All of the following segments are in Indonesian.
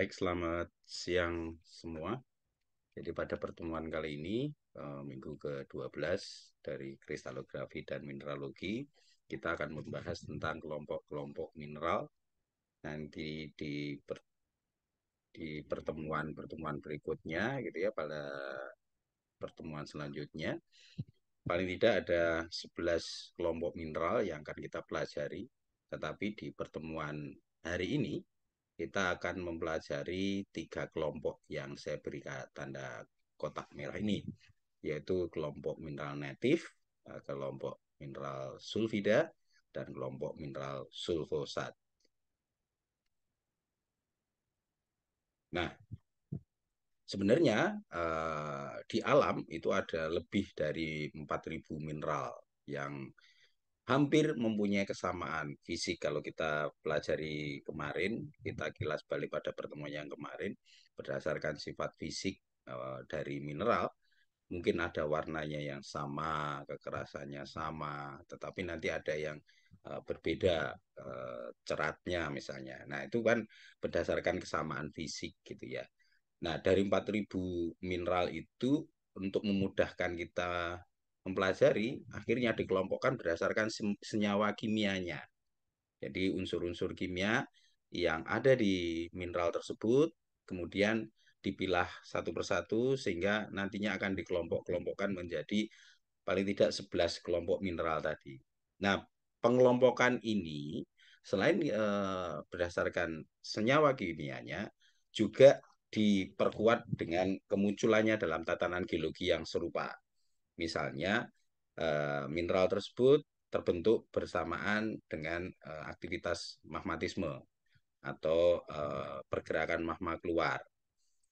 Baik, selamat siang semua. Jadi pada pertemuan kali ini, eh, minggu ke-12 dari kristalografi dan mineralogi, kita akan membahas tentang kelompok-kelompok mineral. Nanti di, per, di pertemuan-pertemuan berikutnya, gitu ya, pada pertemuan selanjutnya, paling tidak ada 11 kelompok mineral yang akan kita pelajari. Tetapi di pertemuan hari ini kita akan mempelajari tiga kelompok yang saya beri tanda kotak merah ini, yaitu kelompok mineral natif, eh, kelompok mineral sulfida, dan kelompok mineral sulfosat. Nah, sebenarnya eh, di alam itu ada lebih dari 4.000 mineral yang hampir mempunyai kesamaan fisik kalau kita pelajari kemarin kita hmm. kilas balik pada pertemuan yang kemarin berdasarkan sifat fisik eh, dari mineral mungkin ada warnanya yang sama kekerasannya sama tetapi nanti ada yang eh, berbeda eh, ceratnya misalnya nah itu kan berdasarkan kesamaan fisik gitu ya nah dari 4000 mineral itu untuk memudahkan kita mempelajari akhirnya dikelompokkan berdasarkan senyawa kimianya. Jadi unsur-unsur kimia yang ada di mineral tersebut kemudian dipilah satu persatu sehingga nantinya akan dikelompok-kelompokkan menjadi paling tidak 11 kelompok mineral tadi. Nah, pengelompokan ini selain eh, berdasarkan senyawa kimianya juga diperkuat dengan kemunculannya dalam tatanan geologi yang serupa. Misalnya eh, mineral tersebut terbentuk bersamaan dengan eh, aktivitas magmatisme atau eh, pergerakan magma keluar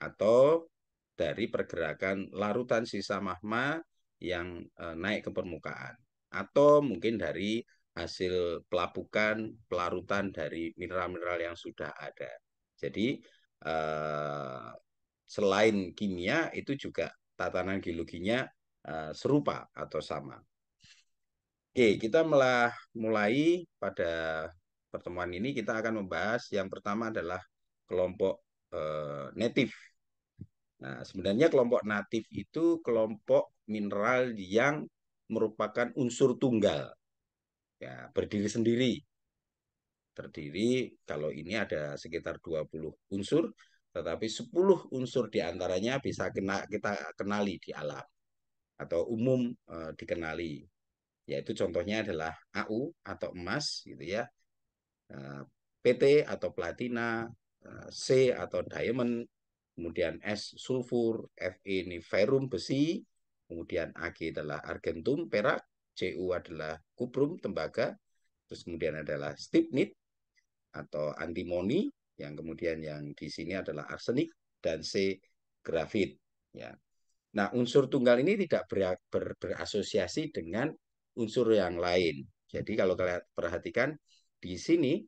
atau dari pergerakan larutan sisa magma yang naik ke permukaan atau mungkin dari hasil pelapukan pelarutan dari mineral-mineral yang sudah ada. Jadi selain kimia itu juga tatanan geologinya Eh, serupa atau sama. Oke, kita melah mulai pada pertemuan ini kita akan membahas yang pertama adalah kelompok eh, native. Nah, sebenarnya kelompok natif itu kelompok mineral yang merupakan unsur tunggal. Ya, berdiri sendiri. Terdiri kalau ini ada sekitar 20 unsur, tetapi 10 unsur diantaranya bisa kena, kita kenali di alam atau umum e, dikenali yaitu contohnya adalah AU atau emas gitu ya e, eh, PT atau platina e, C atau diamond kemudian S sulfur Fe ini ferrum besi kemudian Ag adalah argentum perak Cu adalah kubrum tembaga terus kemudian adalah stibnit atau antimoni yang kemudian yang di sini adalah arsenik dan C grafit ya Nah, unsur tunggal ini tidak ber, ber, berasosiasi dengan unsur yang lain. Jadi kalau kalian perhatikan di sini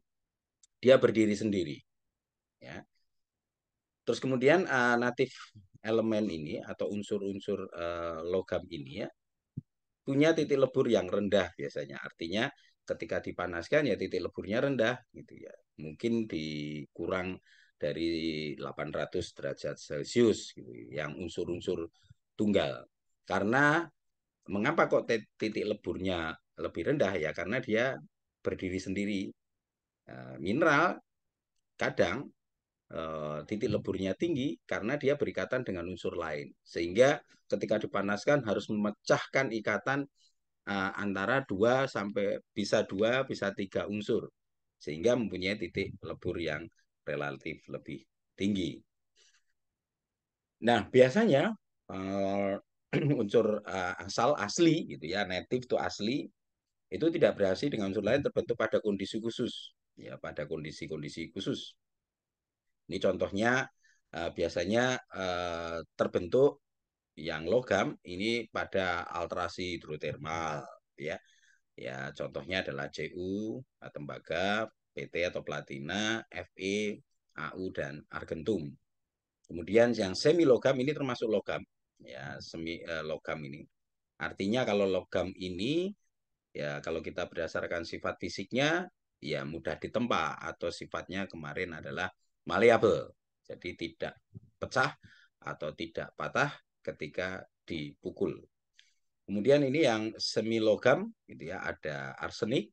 dia berdiri sendiri. Ya. Terus kemudian uh, natif elemen ini atau unsur-unsur uh, logam ini ya punya titik lebur yang rendah biasanya. Artinya ketika dipanaskan ya titik leburnya rendah gitu ya. Mungkin dikurang dari 800 derajat Celcius gitu, yang unsur-unsur tunggal. Karena mengapa kok titik leburnya lebih rendah ya karena dia berdiri sendiri. Nah, mineral kadang eh, titik leburnya tinggi karena dia berikatan dengan unsur lain. Sehingga ketika dipanaskan harus memecahkan ikatan eh, antara dua sampai bisa dua bisa tiga unsur sehingga mempunyai titik lebur yang relatif lebih tinggi. Nah, biasanya uh, unsur uh, asal asli gitu ya, native to asli itu tidak berhasil dengan unsur lain terbentuk pada kondisi khusus ya, pada kondisi-kondisi khusus. Ini contohnya uh, biasanya uh, terbentuk yang logam ini pada alterasi hidrotermal ya. Ya, contohnya adalah Cu tembaga PT atau Platina, FE, AU dan Argentum. Kemudian yang semi logam ini termasuk logam ya semi eh, logam ini. Artinya kalau logam ini ya kalau kita berdasarkan sifat fisiknya ya mudah ditempa atau sifatnya kemarin adalah maleable. Jadi tidak pecah atau tidak patah ketika dipukul. Kemudian ini yang semi logam gitu ya ada arsenik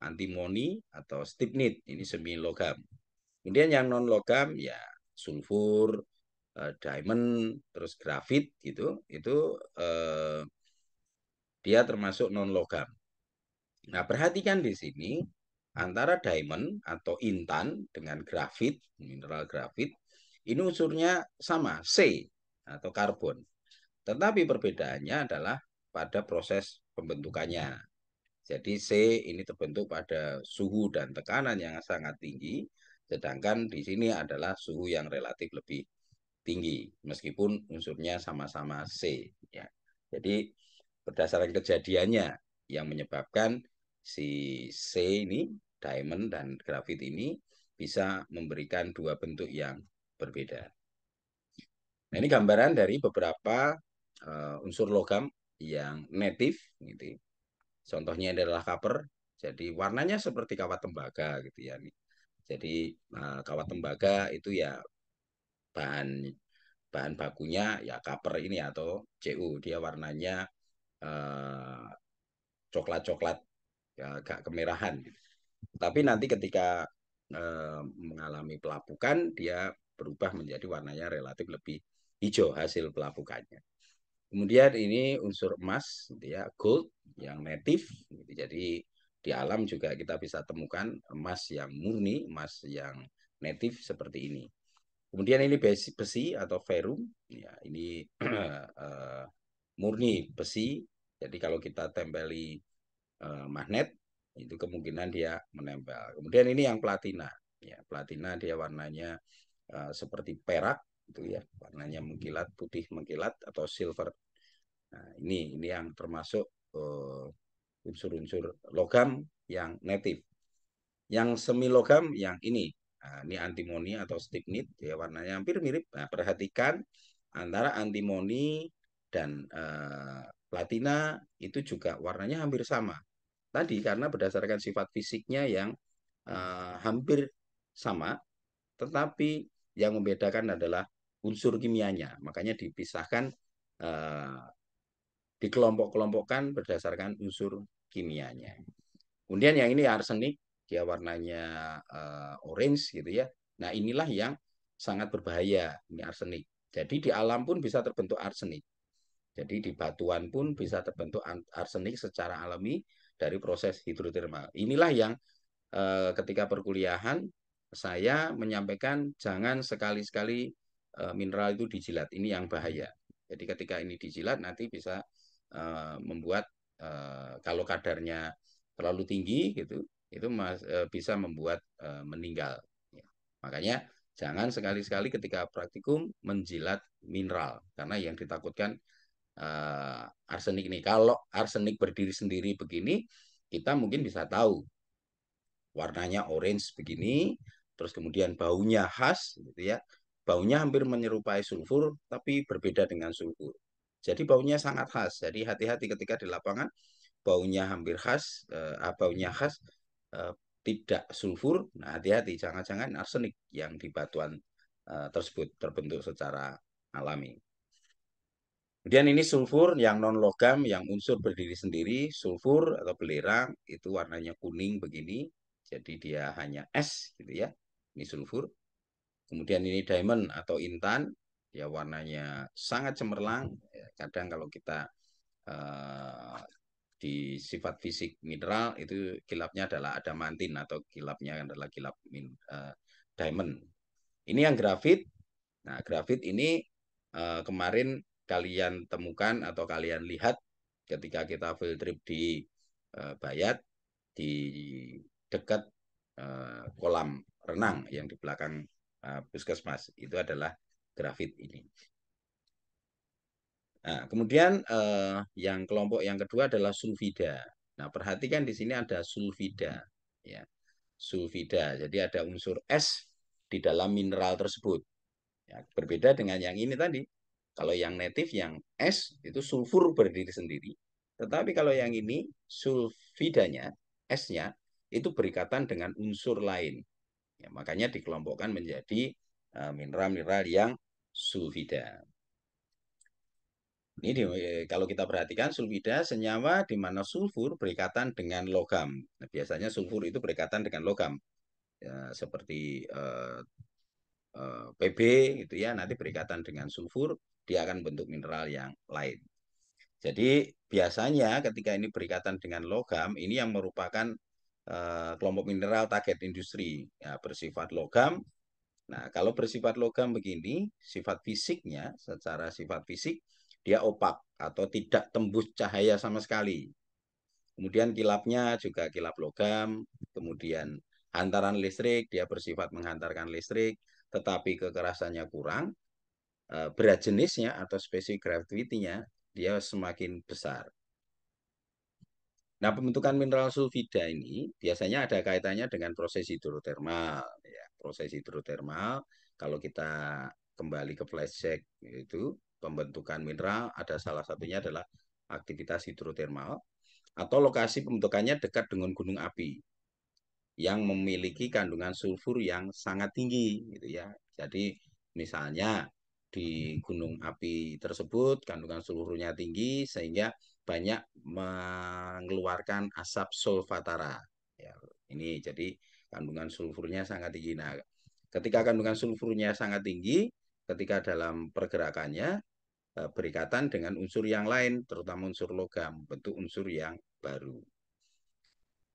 antimoni atau stibnit ini semi logam. Kemudian yang non logam ya sulfur, eh, diamond, terus grafit gitu, itu eh, dia termasuk non logam. Nah, perhatikan di sini antara diamond atau intan dengan grafit, mineral grafit, ini unsurnya sama, C atau karbon. Tetapi perbedaannya adalah pada proses pembentukannya. Jadi C ini terbentuk pada suhu dan tekanan yang sangat tinggi, sedangkan di sini adalah suhu yang relatif lebih tinggi, meskipun unsurnya sama-sama C. Ya. Jadi berdasarkan kejadiannya yang menyebabkan si C ini, diamond dan grafit ini, bisa memberikan dua bentuk yang berbeda. Nah, ini gambaran dari beberapa uh, unsur logam yang native gitu, ya. Contohnya adalah cover. Jadi warnanya seperti kawat tembaga gitu ya Jadi eh, kawat tembaga itu ya bahan bahan bakunya ya copper ini atau CU dia warnanya uh, coklat-coklat ya, agak kemerahan. Gitu. Tapi nanti ketika uh, mengalami pelapukan dia berubah menjadi warnanya relatif lebih hijau hasil pelapukannya. Kemudian ini unsur emas, gitu ya gold yang native. Gitu. Jadi di alam juga kita bisa temukan emas yang murni, emas yang native seperti ini. Kemudian ini besi, besi atau ferum, ya ini uh, murni besi. Jadi kalau kita tempeli uh, magnet, itu kemungkinan dia menempel. Kemudian ini yang platina, ya platina dia warnanya uh, seperti perak gitu ya warnanya mengkilat putih mengkilat atau silver nah ini ini yang termasuk eh, unsur-unsur uh, logam yang native yang semi logam yang ini nah, ini antimoni atau stibnit ya warnanya hampir mirip nah, perhatikan antara antimoni dan uh, platina itu juga warnanya hampir sama tadi karena berdasarkan sifat fisiknya yang uh, hampir sama tetapi yang membedakan adalah unsur kimianya. Makanya dipisahkan eh, dikelompok-kelompokkan berdasarkan unsur kimianya. Kemudian yang ini arsenik, dia warnanya eh, orange gitu ya. Nah, inilah yang sangat berbahaya ini arsenik. Jadi di alam pun bisa terbentuk arsenik. Jadi di batuan pun bisa terbentuk arsenik secara alami dari proses hidrotermal. Inilah yang eh, ketika perkuliahan saya menyampaikan jangan sekali-sekali Eh, mineral itu dijilat. Ini yang bahaya. Jadi ketika ini dijilat nanti bisa uh, membuat uh, kalau kadarnya terlalu tinggi gitu, itu mas, uh, bisa membuat uh, meninggal. Ya. Makanya jangan sekali-sekali ketika praktikum menjilat mineral karena yang ditakutkan uh, arsenik ini. Kalau arsenik berdiri sendiri begini, kita mungkin bisa tahu warnanya orange begini, terus kemudian baunya khas gitu ya. Baunya hampir menyerupai sulfur, tapi berbeda dengan sulfur. Jadi baunya sangat khas. Jadi hati-hati ketika di lapangan baunya hampir khas, eh, ah, baunya khas eh, tidak sulfur. Nah hati-hati, jangan-jangan arsenik yang di batuan eh, tersebut terbentuk secara alami. Kemudian ini sulfur yang non logam, yang unsur berdiri sendiri, sulfur atau belerang itu warnanya kuning begini, jadi dia hanya S gitu ya. Ini sulfur. Kemudian ini diamond atau intan, ya warnanya sangat cemerlang. Ya, kadang kalau kita uh, di sifat fisik mineral itu kilapnya adalah ada adamantin atau kilapnya adalah kilap min, uh, diamond. Ini yang grafit. Nah, grafit ini uh, kemarin kalian temukan atau kalian lihat ketika kita field trip di uh, Bayat di dekat uh, kolam renang yang di belakang Ah, puskesmas itu adalah grafit ini. Nah, kemudian eh, yang kelompok yang kedua adalah sulfida. Nah, perhatikan di sini ada sulfida, ya. Sulfida. Jadi ada unsur S di dalam mineral tersebut. Ya, berbeda dengan yang ini tadi. Kalau yang native yang S itu sulfur berdiri sendiri. Tetapi kalau yang ini sulfidanya S-nya itu berikatan dengan unsur lain. Ya, makanya dikelompokkan menjadi eh, mineral-mineral yang sulfida. Ini di, eh, kalau kita perhatikan sulfida senyawa di mana sulfur berikatan dengan logam. Nah, biasanya sulfur itu berikatan dengan logam. Ya, seperti uh, eh, uh, PB gitu ya, nanti berikatan dengan sulfur dia akan bentuk mineral yang lain. Jadi biasanya ketika ini berikatan dengan logam ini yang merupakan Eh, kelompok mineral target industri ya, bersifat logam. Nah, kalau bersifat logam begini, sifat fisiknya secara sifat fisik dia opak atau tidak tembus cahaya sama sekali. Kemudian kilapnya juga kilap logam, kemudian hantaran listrik dia bersifat menghantarkan listrik, tetapi kekerasannya kurang. Eh, berat jenisnya atau spesifik gravity-nya dia semakin besar. Nah, pembentukan mineral sulfida ini biasanya ada kaitannya dengan proses hidrotermal. Ya, proses hidrotermal, kalau kita kembali ke flashback itu pembentukan mineral ada salah satunya adalah aktivitas hidrotermal atau lokasi pembentukannya dekat dengan gunung api yang memiliki kandungan sulfur yang sangat tinggi gitu ya. Jadi misalnya di gunung api tersebut kandungan sulfurnya tinggi sehingga banyak mengeluarkan asap sulfatara. Ya, ini jadi kandungan sulfurnya sangat tinggi. Nah, ketika kandungan sulfurnya sangat tinggi, ketika dalam pergerakannya eh, berikatan dengan unsur yang lain, terutama unsur logam, bentuk unsur yang baru.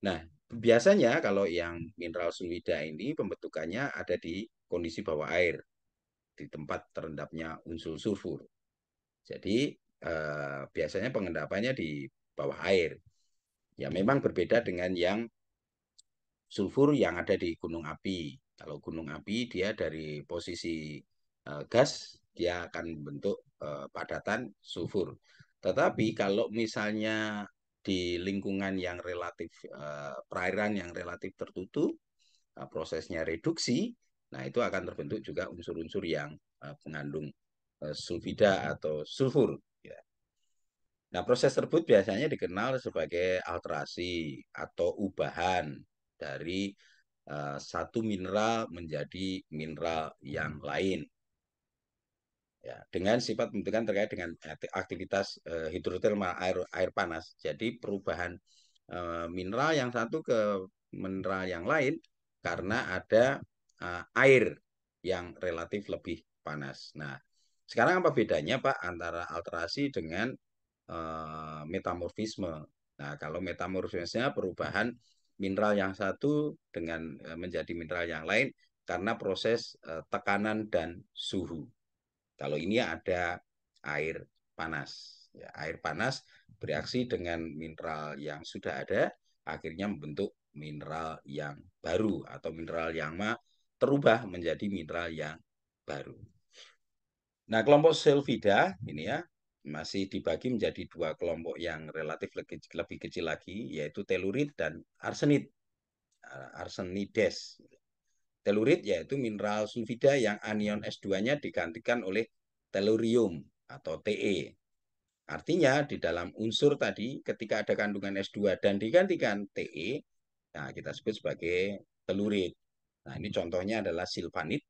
Nah, biasanya kalau yang mineral sulfida ini pembentukannya ada di kondisi bawah air, di tempat terendapnya unsur sulfur. Jadi Eh, biasanya pengendapannya di bawah air. Ya memang berbeda dengan yang sulfur yang ada di gunung api. Kalau gunung api dia dari posisi eh, gas dia akan membentuk eh, padatan sulfur. Tetapi kalau misalnya di lingkungan yang relatif eh, perairan yang relatif tertutup, eh, prosesnya reduksi, nah itu akan terbentuk juga unsur-unsur yang eh, mengandung eh, sulfida atau sulfur. Nah, proses tersebut biasanya dikenal sebagai alterasi atau ubahan dari uh, satu mineral menjadi mineral yang hmm. lain. Ya, dengan sifat pembentukan terkait dengan aktivitas uh, eh, hidrotermal air, air panas. Jadi perubahan uh, mineral yang satu ke mineral yang lain karena ada uh, air yang relatif lebih panas. Nah, sekarang apa bedanya Pak antara alterasi dengan Eh, metamorfisme. Nah, kalau metamorfismenya perubahan mineral yang satu dengan eh, menjadi mineral yang lain karena proses eh, tekanan dan suhu. Kalau ini ada air panas. Ya, air panas bereaksi dengan mineral yang sudah ada akhirnya membentuk mineral yang baru atau mineral yang ma terubah menjadi mineral yang baru. Nah, kelompok selvida ini ya, masih dibagi menjadi dua kelompok yang relatif lebih, kecil lagi, yaitu telurit dan arsenit, arsenides. Telurit yaitu mineral sulfida yang anion S2-nya digantikan oleh telurium atau Te. Artinya di dalam unsur tadi ketika ada kandungan S2 dan digantikan Te, nah kita sebut sebagai telurit. Nah ini contohnya adalah silvanit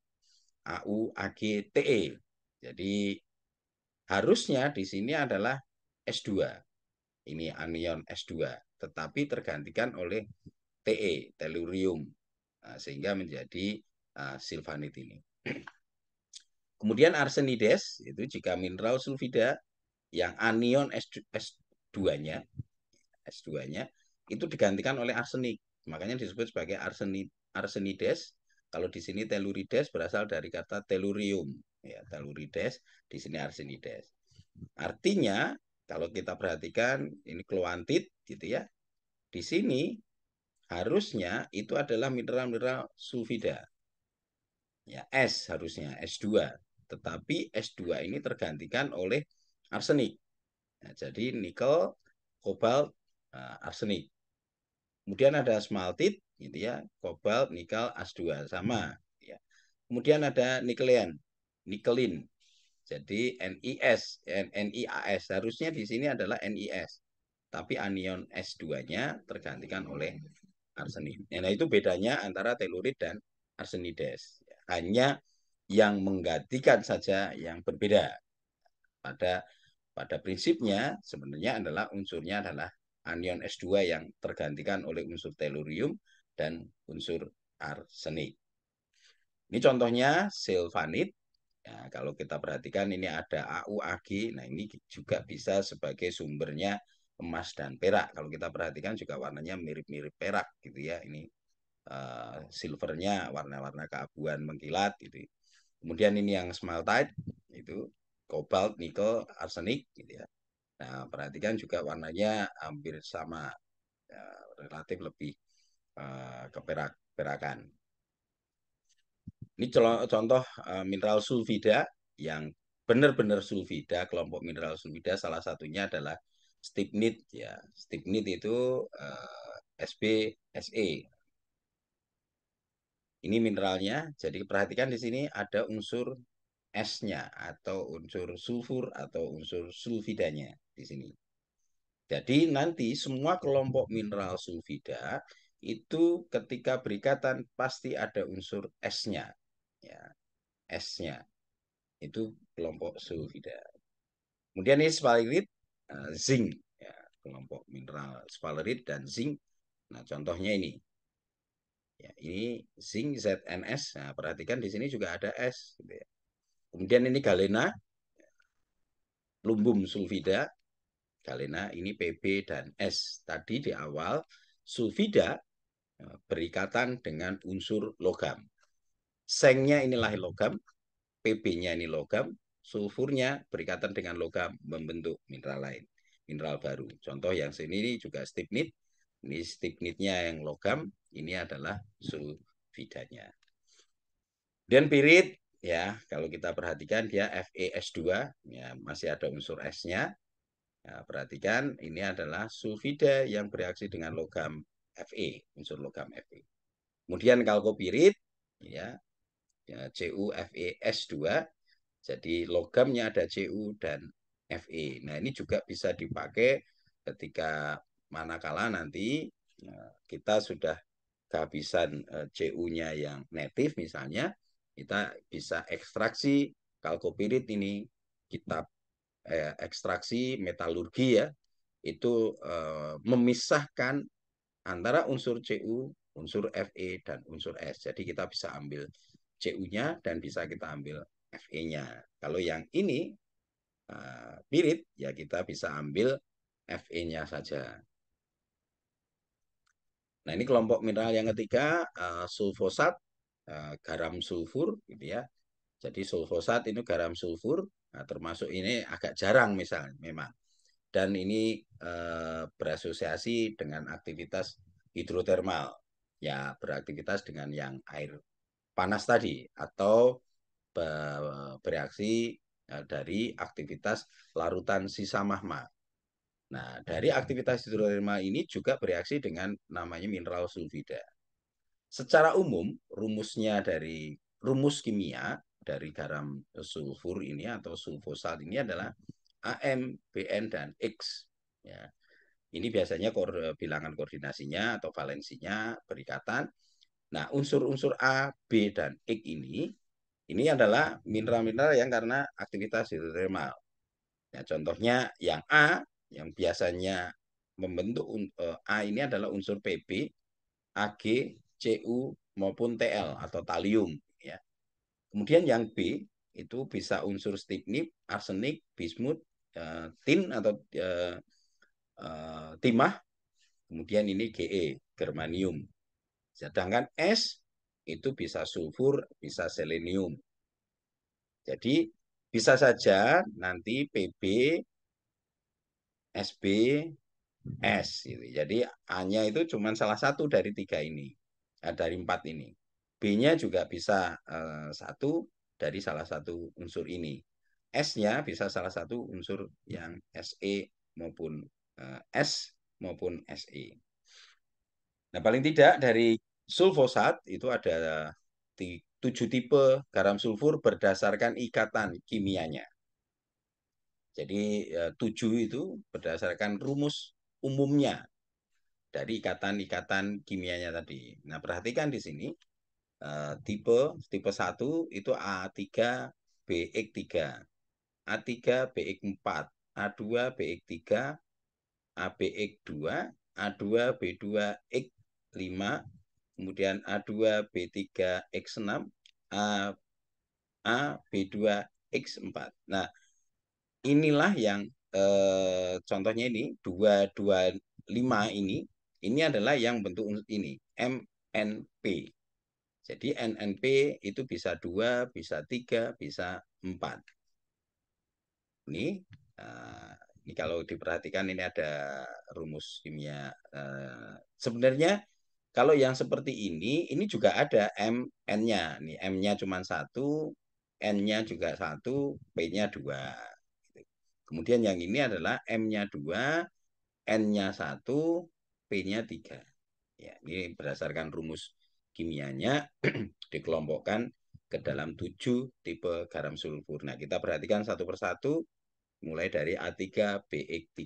AuAgTe. Jadi Harusnya di sini adalah S2. Ini anion S2, tetapi tergantikan oleh TE, tellurium. Nah, sehingga menjadi uh, ah, silvanit ini. Kemudian arsenides itu jika mineral sulfida yang anion S2-nya S2-nya itu digantikan oleh arsenik. Makanya disebut sebagai arsenides. Kalau di sini telurides berasal dari kata telurium ya telurides di sini arsenides. Artinya kalau kita perhatikan ini kloantit gitu ya. Di sini harusnya itu adalah mineral-mineral sulfida. Ya, S harusnya S2. Tetapi S2 ini tergantikan oleh arsenik. Nah, jadi nikel, kobalt, eh, arsenik. Kemudian ada smaltit gitu ya, kobalt, nikel, S 2 sama ya. Kemudian ada nikelian nikelin. Jadi NIS, NIAS harusnya di sini adalah NIS. Tapi anion S2-nya tergantikan oleh arsenid. Ya, nah, itu bedanya antara telurit dan arsenides. Hanya yang menggantikan saja yang berbeda. Pada pada prinsipnya sebenarnya adalah unsurnya adalah anion S2 yang tergantikan oleh unsur telurium dan unsur arsenik. Ini contohnya silvanit Ya, kalau kita perhatikan ini ada AU AG, nah ini juga bisa sebagai sumbernya emas dan perak. Kalau kita perhatikan juga warnanya mirip-mirip perak gitu ya. Ini uh, silvernya warna-warna keabuan mengkilat gitu. Kemudian ini yang tight itu kobalt, nikel, arsenik gitu ya. Nah, perhatikan juga warnanya hampir sama ya, relatif lebih uh, ke perakan. Ini contoh eh, mineral sulfida yang benar-benar sulfida, kelompok mineral sulfida salah satunya adalah stibnit ya. Stibnit itu uh, eh, SBSE. Ini mineralnya. Jadi perhatikan di sini ada unsur S-nya atau unsur sulfur atau unsur sulfidanya di sini. Jadi nanti semua kelompok mineral sulfida itu ketika berikatan pasti ada unsur S-nya ya S-nya itu kelompok sulfida. Kemudian ini sphalerit, eh, zinc, ya, kelompok mineral sphalerit dan zinc. Nah, contohnya ini. Ya, ini zinc ZNS. Nah, perhatikan di sini juga ada S. Gitu ya. Kemudian ini galena, lumbum sulfida, galena ini PB dan S. Tadi di awal sulfida eh, berikatan dengan unsur logam. Sengnya inilah logam, Pb-nya ini logam, sulfurnya berikatan dengan logam membentuk mineral lain, mineral baru. Contoh yang sini ini juga stibnit, ini stibnitnya yang logam, ini adalah sulfidanya. Dan pirit ya, kalau kita perhatikan dia FeS2, ya masih ada unsur S-nya. Ya, perhatikan ini adalah sulfida yang bereaksi dengan logam Fe, unsur logam Fe. Kemudian kalkopirit ya ya, CU e s 2 jadi logamnya ada CU dan Fe. Nah, ini juga bisa dipakai ketika manakala nanti ya, kita sudah kehabisan eh, CU-nya yang native misalnya, kita bisa ekstraksi kalkopirit ini, kita eh, ekstraksi metalurgi ya, itu eh, memisahkan antara unsur CU, unsur Fe, dan unsur S. Jadi kita bisa ambil CU-nya dan bisa kita ambil FE-nya. Kalau yang ini uh, mirip, ya kita bisa ambil FE-nya saja. Nah ini kelompok mineral yang ketiga, uh, sulfosat, uh, garam sulfur, gitu ya. Jadi sulfosat itu garam sulfur, nah, termasuk ini agak jarang misalnya, memang. Dan ini uh, berasosiasi dengan aktivitas hidrotermal, ya beraktivitas dengan yang air panas tadi atau bereaksi e, dari aktivitas larutan sisa mahma. Nah, dari aktivitas hidrotermal ini juga bereaksi dengan namanya mineral sulfida. Secara umum, rumusnya dari rumus kimia dari garam sulfur ini atau sulfosal ini adalah AM, BN, dan X. Ya. Ini biasanya bilangan koordinasinya atau valensinya berikatan Nah, unsur-unsur A, B, dan X e ini, ini adalah mineral-mineral yang karena aktivitas hidrotermal. Nah, contohnya yang A, yang biasanya membentuk eh, A ini adalah unsur Pb, Ag, Cu, maupun TL atau talium. Ya. Kemudian yang B, itu bisa unsur stiknip, arsenik, bismut, eh, tin atau eh, timah, kemudian ini Ge, germanium. Sedangkan es itu bisa sulfur, bisa selenium. Jadi bisa saja nanti PB, SB, S. Gitu. Jadi A-nya itu cuma salah satu dari tiga ini, eh, dari empat ini. B-nya juga bisa eh, satu dari salah satu unsur ini. S-nya bisa salah satu unsur yang SE maupun eh, S maupun SE. Nah, paling tidak dari Sulfosat itu ada tujuh tipe garam sulfur berdasarkan ikatan kimianya. Jadi e, tujuh itu berdasarkan rumus umumnya dari ikatan-ikatan kimianya tadi. Nah perhatikan di sini e, tipe tipe satu itu A3 BX3, A3 BX4, A2 BX3, ABX2, A2 B2 X5, kemudian A2, B3, X6, A, A B2, X4. Nah, inilah yang eh, contohnya ini 2, 2, 5 ini, ini adalah yang bentuk ini, MNP. Jadi NNP itu bisa 2, bisa 3, bisa 4. Ini, uh, ini kalau diperhatikan ini ada rumus kimia. Uh, sebenarnya kalau yang seperti ini, ini juga ada M, N-nya. Nih, M-nya cuma satu, N-nya juga satu, P-nya dua. Kemudian yang ini adalah M-nya dua, N-nya satu, P-nya tiga. Ya, ini berdasarkan rumus kimianya dikelompokkan ke dalam tujuh tipe garam sulfur. Nah, kita perhatikan satu persatu mulai dari A3, BX3.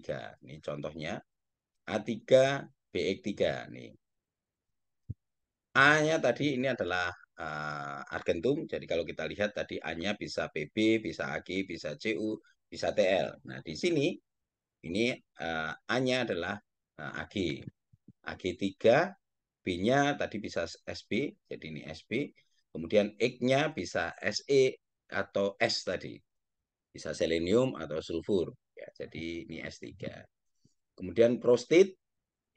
Ini contohnya A3, BX3 nih. A-nya tadi ini adalah uh, argentum. Jadi kalau kita lihat tadi A-nya bisa PB, bisa AG, bisa CU, bisa TL. Nah, di sini ini uh, A-nya adalah uh, eh, AG. AG3, B-nya tadi bisa SB, jadi ini SB. Kemudian X-nya bisa SE atau S tadi. Bisa selenium atau sulfur. Ya, jadi ini S3. Kemudian prostit,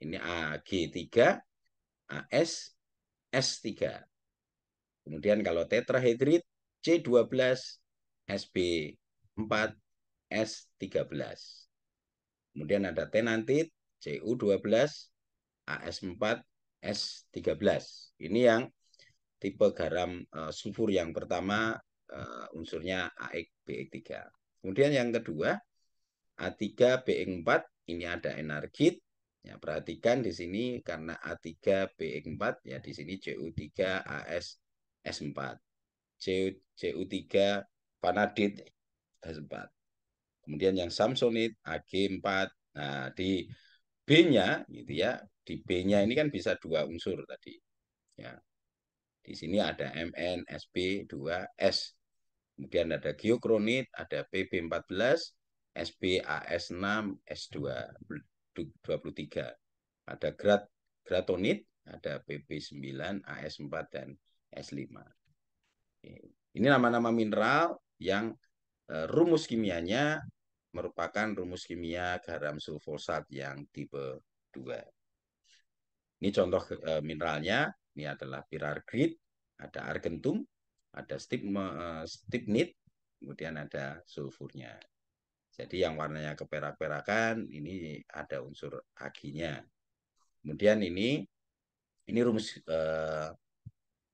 ini AG3, AS, S3. Kemudian kalau tetrahidrid C12, SB4, S13. Kemudian ada tenantit CU12, AS4, S13. Ini yang tipe garam uh, sulfur yang pertama uh, unsurnya AX BX3. Kemudian yang kedua A3 BX4 ini ada energit Ya, perhatikan di sini karena A3 b 4 ya di sini JU3 AS S4. CU, 3 as s 4 cu 3 Vanadit S4. Kemudian yang Samsonite AG4. Nah, di B-nya gitu ya, di B-nya ini kan bisa dua unsur tadi. Ya. Di sini ada MN, SB, 2S. Kemudian ada geokronit, ada PB14, SB, AS6, S2. 23. Ada grat, gratonit, ada PP9, AS4, dan S5. Ini nama-nama mineral yang eh, rumus kimianya merupakan rumus kimia garam sulfosat yang tipe 2. Ini contoh eh, mineralnya, ini adalah pirargrit, ada argentum, ada stipnit, eh, kemudian ada sulfurnya. Jadi yang warnanya keperak-perakan ini ada unsur aginya. Kemudian ini ini rumus eh,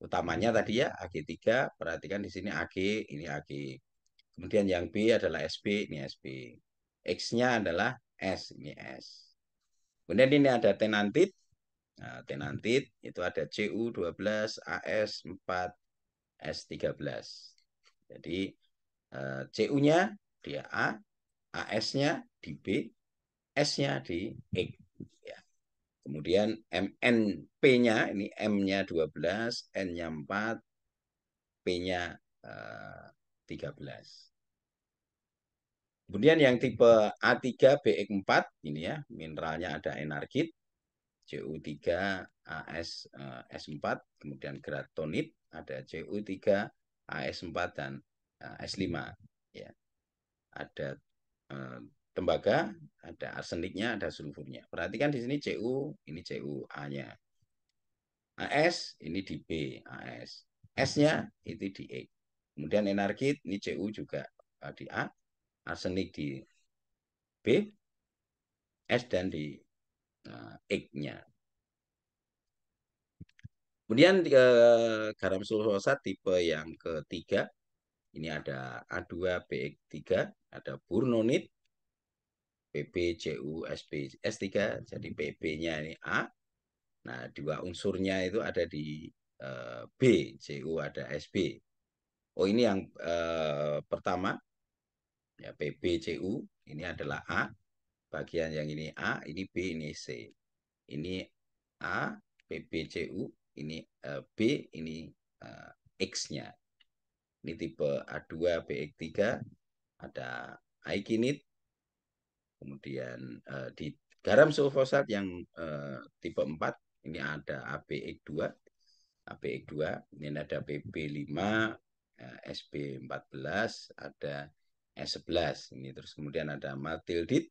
utamanya tadi ya Ag3, perhatikan di sini Ag, ini Ag. Kemudian yang B adalah SB, ini SB. X-nya adalah S, ini S. Kemudian ini ada tenantit. Nah, tenantit itu ada CU12, AS4, S13. Jadi eh, CU-nya dia A, AS-nya di B, S-nya di X. E. Ya. Kemudian MNP-nya, ini M-nya 12, N-nya 4, P-nya uh, eh, 13. Kemudian yang tipe A3, BX4, e ini ya, mineralnya ada energit, CU3, AS, uh, eh, S4, kemudian gratonit, ada CU3, AS4, dan uh, eh, S5. Ya. Ada Eh, tembaga, ada arseniknya, ada sulfurnya. Perhatikan di sini Cu, ini Cu-A-nya. AS, ini di B, AS. S-nya itu di E. Kemudian energi ini Cu juga eh, di A, arsenik di B, S dan di eh, E-nya. Kemudian garam sulfosat tipe yang ketiga ini ada A2, BX3, ada burnonit, PP, 3 Jadi PP-nya ini A. Nah, dua unsurnya itu ada di uh, B, JU ada SB. Oh, ini yang uh, pertama. Ya, PP, Ini adalah A. Bagian yang ini A, ini B, ini C. Ini A, PBCU, ini uh, B, ini X-nya ini tipe A2, BX3, ada aikinit, kemudian eh, di garam sulfosat yang eh, tipe 4, ini ada ABX2, e ABX2, e ini ada bb 5 eh, SB14, ada S11, ini terus kemudian ada matildit,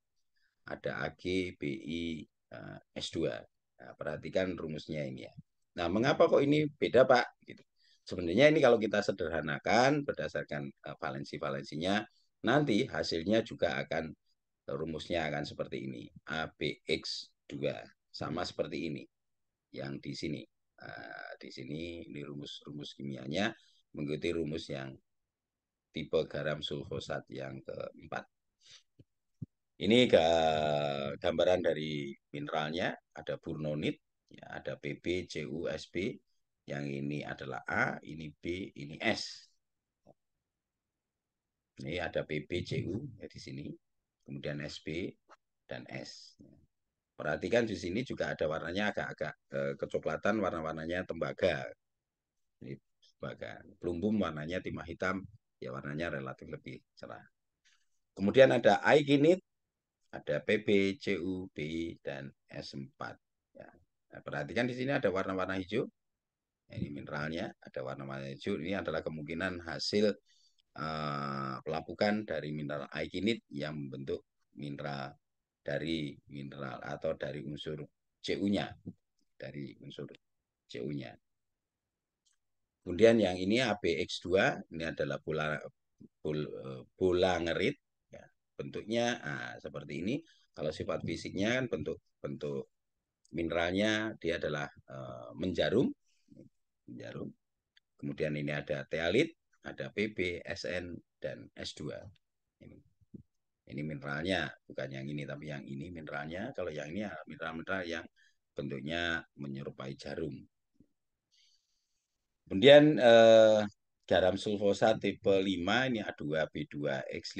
ada AG, BI, eh, S2. Nah, perhatikan rumusnya ini ya. Nah, mengapa kok ini beda, Pak? Gitu. Sebenarnya ini kalau kita sederhanakan berdasarkan eh, valensi-valensinya, nanti hasilnya juga akan eh, rumusnya akan seperti ini. ABX2 sama seperti ini yang di sini. Eh, di sini ini rumus-rumus kimianya mengikuti rumus yang tipe garam sulfosat yang keempat. Ini ke gambaran dari mineralnya, ada burnonit, ya, ada PB, CU, SB, yang ini adalah A, ini B, ini S. Ini ada PBCU ya di sini, kemudian SB dan S. Perhatikan di sini juga ada warnanya agak-agak eh, kecoklatan, warna-warnanya tembaga. Ini tembaga. Plumbum warnanya timah hitam, ya warnanya relatif lebih cerah. Kemudian ada i aikinit, ada PB, CU, dan S4. Ya. Nah, perhatikan di sini ada warna-warna hijau ini mineralnya ada warna warna hijau ini adalah kemungkinan hasil uh, pelapukan dari mineral aikinit yang membentuk mineral dari mineral atau dari unsur Cu-nya dari unsur Cu-nya. Kemudian yang ini ABX2 ini adalah bola eh, bola ngerit ya. bentuknya nah, seperti ini. Kalau sifat fisiknya kan bentuk bentuk mineralnya dia adalah uh, menjarum jarum. Kemudian ini ada tealit, ada PB, SN, dan S2. Ini. ini mineralnya, bukan yang ini, tapi yang ini mineralnya. Kalau yang ini ya, mineral-mineral yang bentuknya menyerupai jarum. Kemudian eh, garam sulfosa tipe 5 ini A2B2X5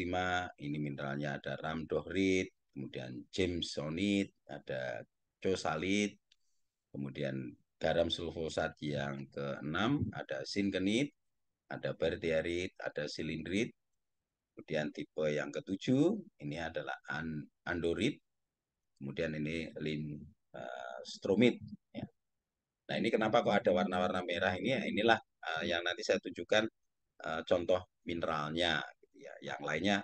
ini mineralnya ada ramdohrit, kemudian jamesonit, ada cosalit, kemudian garam sulfosat yang ke-6 ada sinkenit, ada berdiarit, ada silindrit. Kemudian tipe yang ke-7 ini adalah an andorit. Kemudian ini lin uh, stromit. Ya. Nah ini kenapa kok ada warna-warna merah ini? Ya, inilah uh, yang nanti saya tunjukkan uh, contoh mineralnya. Gitu ya. Yang lainnya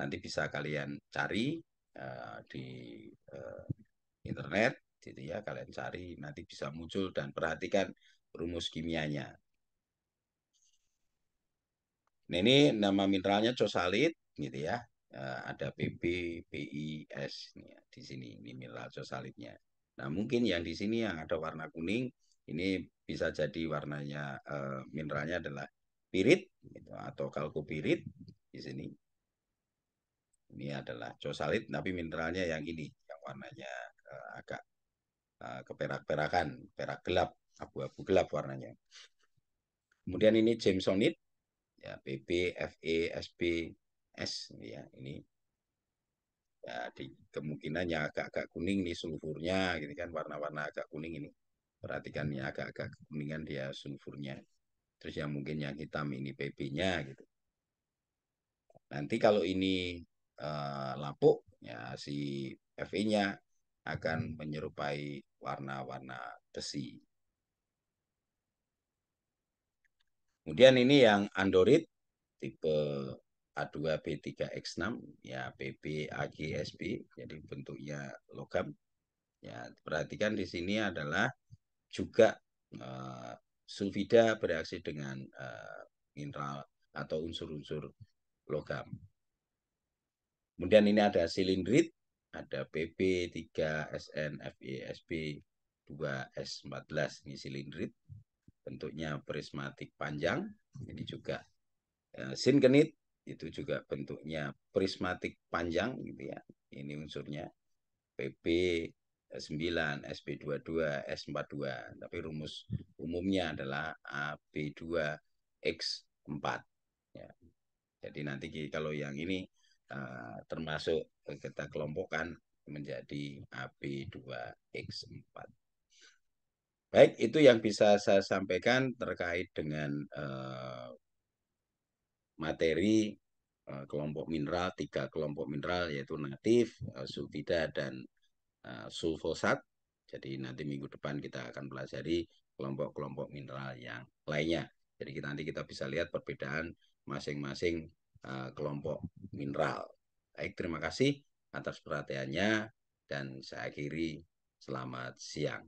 nanti bisa kalian cari uh, di uh, internet gitu ya kalian cari nanti bisa muncul dan perhatikan rumus kimianya. Nah, ini nama mineralnya cosalit gitu ya. Eh, ada PB, PIS nih di sini ini mineral cosalitnya. Nah, mungkin yang di sini yang ada warna kuning ini bisa jadi warnanya eh, mineralnya adalah pirit gitu, atau kalkopirit di sini. Ini adalah cosalit tapi mineralnya yang ini yang warnanya eh, agak Ah, keperak-perakan, perak gelap, abu-abu gelap warnanya. Kemudian ini jamesonit ya pp FE, SP, S, ya ini ya di, kemungkinan agak-agak kuning nih sulfurnya, gitu kan warna-warna agak kuning ini. Perhatikan ya agak-agak kuningan dia sulfurnya. Terus yang mungkin yang hitam ini pp nya gitu. Nanti kalau ini uh, lapuk, ya si FE-nya akan menyerupai warna-warna besi. Kemudian ini yang Android tipe A2B3X6 ya PB AGSB jadi bentuknya logam. Ya, perhatikan di sini adalah juga uh, sulfida bereaksi dengan uh, mineral atau unsur-unsur logam. Kemudian ini ada silindrit ada PP 3 SN FESP 2 S14 ini silindrit bentuknya prismatik panjang ini juga uh, eh, sinkenit itu juga bentuknya prismatik panjang gitu ya ini unsurnya PP 9 SP22 S42 tapi rumus umumnya adalah ab 2 X4 ya. jadi nanti kalau yang ini Eh, termasuk kita kelompokkan menjadi AB2X4. Baik, itu yang bisa saya sampaikan terkait dengan eh, materi eh, kelompok mineral, tiga kelompok mineral yaitu natif, uh, sulfida, dan uh, sulfosat. Jadi nanti minggu depan kita akan pelajari kelompok-kelompok mineral yang lainnya. Jadi kita nanti kita bisa lihat perbedaan masing-masing Eh, kelompok mineral. Baik, terima kasih atas perhatiannya dan saya akhiri selamat siang.